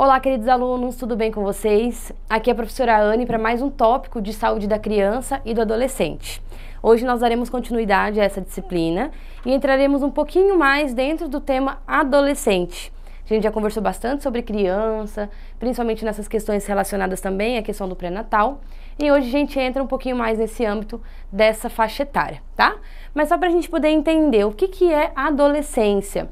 Olá, queridos alunos, tudo bem com vocês? Aqui é a professora Anne para mais um tópico de saúde da criança e do adolescente. Hoje nós daremos continuidade a essa disciplina e entraremos um pouquinho mais dentro do tema adolescente. A gente já conversou bastante sobre criança, principalmente nessas questões relacionadas também à questão do pré-natal, e hoje a gente entra um pouquinho mais nesse âmbito dessa faixa etária, tá? Mas só para a gente poder entender o que, que é adolescência.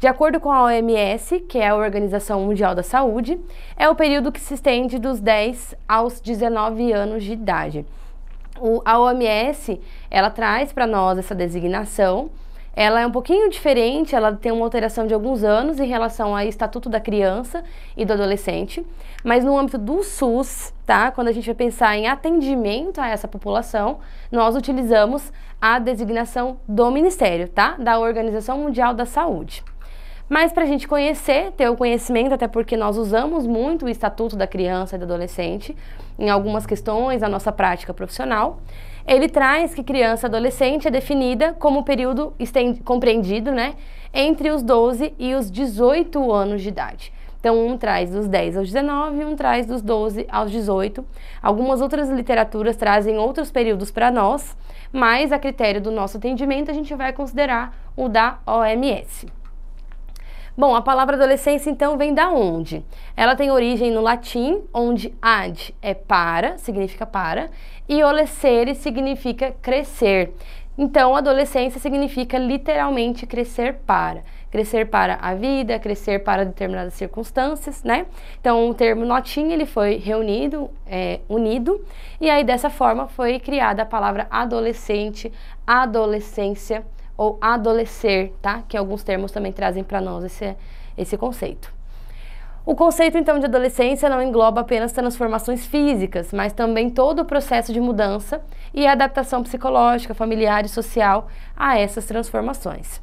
De acordo com a OMS, que é a Organização Mundial da Saúde, é o período que se estende dos 10 aos 19 anos de idade. O, a OMS, ela traz para nós essa designação, ela é um pouquinho diferente, ela tem uma alteração de alguns anos em relação ao Estatuto da Criança e do Adolescente, mas no âmbito do SUS, tá? Quando a gente vai pensar em atendimento a essa população, nós utilizamos a designação do Ministério, tá? Da Organização Mundial da Saúde. Mas para a gente conhecer, ter o conhecimento, até porque nós usamos muito o Estatuto da Criança e do Adolescente em algumas questões da nossa prática profissional, ele traz que criança e adolescente é definida como período compreendido né, entre os 12 e os 18 anos de idade. Então, um traz dos 10 aos 19, um traz dos 12 aos 18. Algumas outras literaturas trazem outros períodos para nós, mas a critério do nosso atendimento a gente vai considerar o da OMS. Bom, a palavra adolescência então vem da onde? Ela tem origem no latim, onde ad é para, significa para, e olescere significa crescer. Então, adolescência significa literalmente crescer para. Crescer para a vida, crescer para determinadas circunstâncias, né? Então, o termo notinho ele foi reunido, é, unido, e aí dessa forma foi criada a palavra adolescente, adolescência, ou adolecer, tá? Que alguns termos também trazem para nós esse, esse conceito. O conceito, então, de adolescência não engloba apenas transformações físicas, mas também todo o processo de mudança e adaptação psicológica, familiar e social a essas transformações.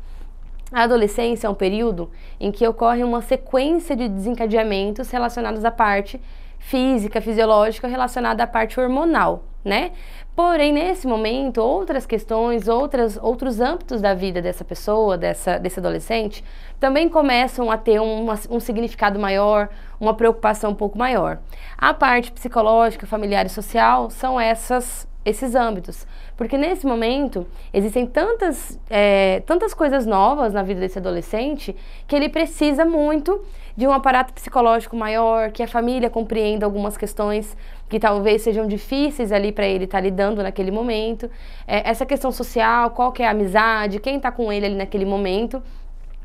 A adolescência é um período em que ocorre uma sequência de desencadeamentos relacionados à parte física, fisiológica, relacionada à parte hormonal né? Porém, nesse momento, outras questões, outras, outros âmbitos da vida dessa pessoa, dessa, desse adolescente, também começam a ter um, um significado maior, uma preocupação um pouco maior. A parte psicológica, familiar e social são essas esses âmbitos. Porque nesse momento existem tantas, é, tantas coisas novas na vida desse adolescente que ele precisa muito de um aparato psicológico maior, que a família compreenda algumas questões que talvez sejam difíceis ali para ele estar tá lidando naquele momento. É, essa questão social, qual que é a amizade, quem está com ele ali naquele momento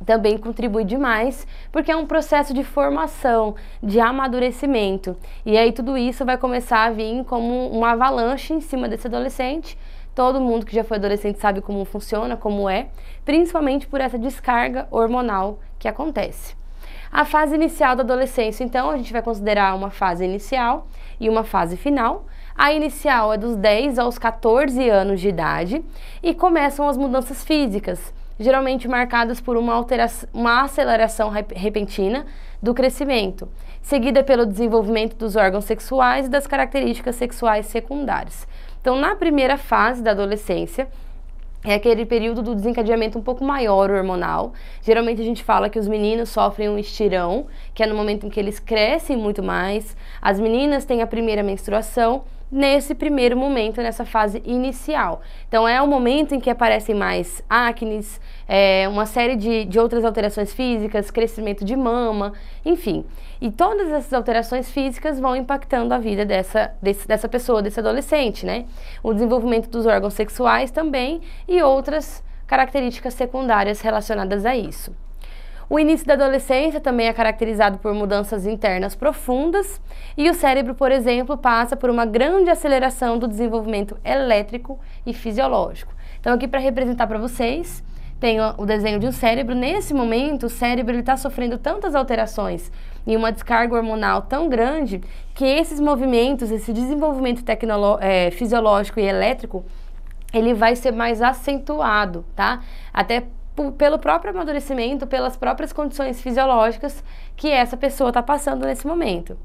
também contribui demais, porque é um processo de formação, de amadurecimento. E aí tudo isso vai começar a vir como uma avalanche em cima desse adolescente. Todo mundo que já foi adolescente sabe como funciona, como é, principalmente por essa descarga hormonal que acontece. A fase inicial da adolescência, então, a gente vai considerar uma fase inicial e uma fase final. A inicial é dos 10 aos 14 anos de idade e começam as mudanças físicas geralmente marcadas por uma, uma aceleração repentina do crescimento, seguida pelo desenvolvimento dos órgãos sexuais e das características sexuais secundárias. Então, na primeira fase da adolescência, é aquele período do desencadeamento um pouco maior hormonal. Geralmente a gente fala que os meninos sofrem um estirão, que é no momento em que eles crescem muito mais. As meninas têm a primeira menstruação nesse primeiro momento, nessa fase inicial. Então é o momento em que aparecem mais acnes, é, uma série de, de outras alterações físicas, crescimento de mama, enfim. E todas essas alterações físicas vão impactando a vida dessa, desse, dessa pessoa, desse adolescente, né? O desenvolvimento dos órgãos sexuais também e outras características secundárias relacionadas a isso. O início da adolescência também é caracterizado por mudanças internas profundas e o cérebro, por exemplo, passa por uma grande aceleração do desenvolvimento elétrico e fisiológico. Então, aqui para representar para vocês, tem o desenho de um cérebro. Nesse momento, o cérebro está sofrendo tantas alterações e uma descarga hormonal tão grande que esses movimentos, esse desenvolvimento é, fisiológico e elétrico, ele vai ser mais acentuado, tá? Até Tipo, pelo próprio amadurecimento, pelas próprias condições fisiológicas que essa pessoa está passando nesse momento.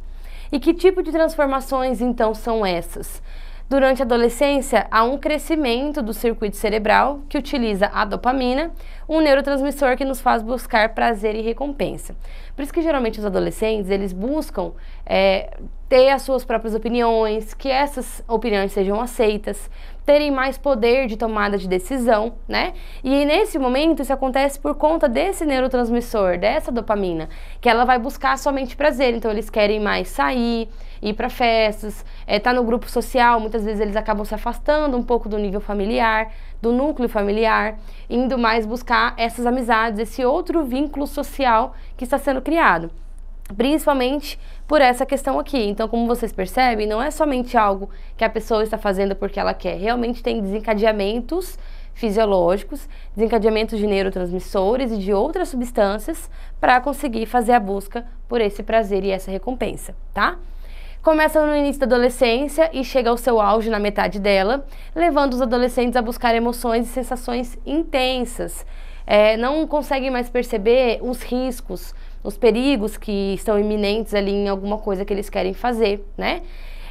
E que tipo de transformações então são essas? Durante a adolescência, há um crescimento do circuito cerebral que utiliza a dopamina, um neurotransmissor que nos faz buscar prazer e recompensa. Por isso que geralmente os adolescentes eles buscam é, ter as suas próprias opiniões, que essas opiniões sejam aceitas, terem mais poder de tomada de decisão, né? E nesse momento isso acontece por conta desse neurotransmissor, dessa dopamina, que ela vai buscar somente prazer. Então eles querem mais sair, ir para festas, é, tá no grupo social, muitas vezes eles acabam se afastando um pouco do nível familiar, do núcleo familiar, indo mais buscar essas amizades, esse outro vínculo social que está sendo criado. Principalmente por essa questão aqui. Então, como vocês percebem, não é somente algo que a pessoa está fazendo porque ela quer. Realmente tem desencadeamentos fisiológicos, desencadeamentos de neurotransmissores e de outras substâncias para conseguir fazer a busca por esse prazer e essa recompensa, tá? Começa no início da adolescência e chega ao seu auge na metade dela, levando os adolescentes a buscar emoções e sensações intensas. É, não conseguem mais perceber os riscos, os perigos que estão iminentes ali em alguma coisa que eles querem fazer, né?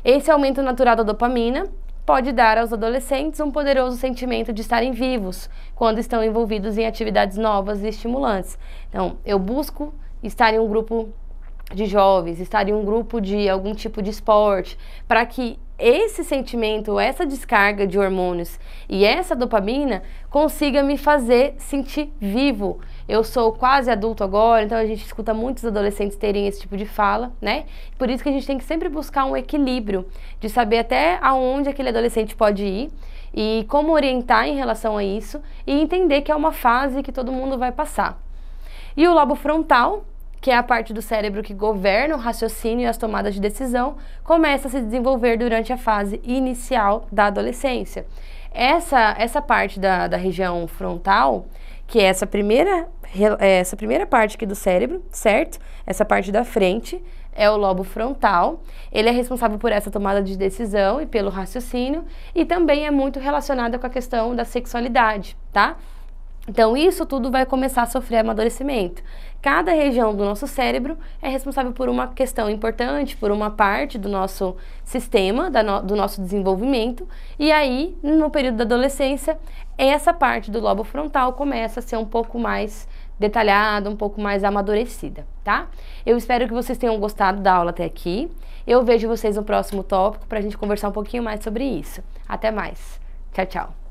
Esse aumento natural da dopamina pode dar aos adolescentes um poderoso sentimento de estarem vivos quando estão envolvidos em atividades novas e estimulantes. Então, eu busco estar em um grupo de jovens, estar em um grupo de algum tipo de esporte, para que esse sentimento, essa descarga de hormônios e essa dopamina consiga me fazer sentir vivo, eu sou quase adulto agora, então a gente escuta muitos adolescentes terem esse tipo de fala, né? Por isso que a gente tem que sempre buscar um equilíbrio de saber até aonde aquele adolescente pode ir e como orientar em relação a isso e entender que é uma fase que todo mundo vai passar. E o lobo frontal, que é a parte do cérebro que governa o raciocínio e as tomadas de decisão, começa a se desenvolver durante a fase inicial da adolescência. Essa, essa parte da, da região frontal, que é essa primeira, é, essa primeira parte aqui do cérebro, certo? Essa parte da frente é o lobo frontal. Ele é responsável por essa tomada de decisão e pelo raciocínio, e também é muito relacionado com a questão da sexualidade, tá? Então, isso tudo vai começar a sofrer amadurecimento. Cada região do nosso cérebro é responsável por uma questão importante, por uma parte do nosso sistema, no, do nosso desenvolvimento. E aí, no período da adolescência, essa parte do lobo frontal começa a ser um pouco mais detalhada, um pouco mais amadurecida, tá? Eu espero que vocês tenham gostado da aula até aqui. Eu vejo vocês no próximo tópico para a gente conversar um pouquinho mais sobre isso. Até mais. Tchau, tchau.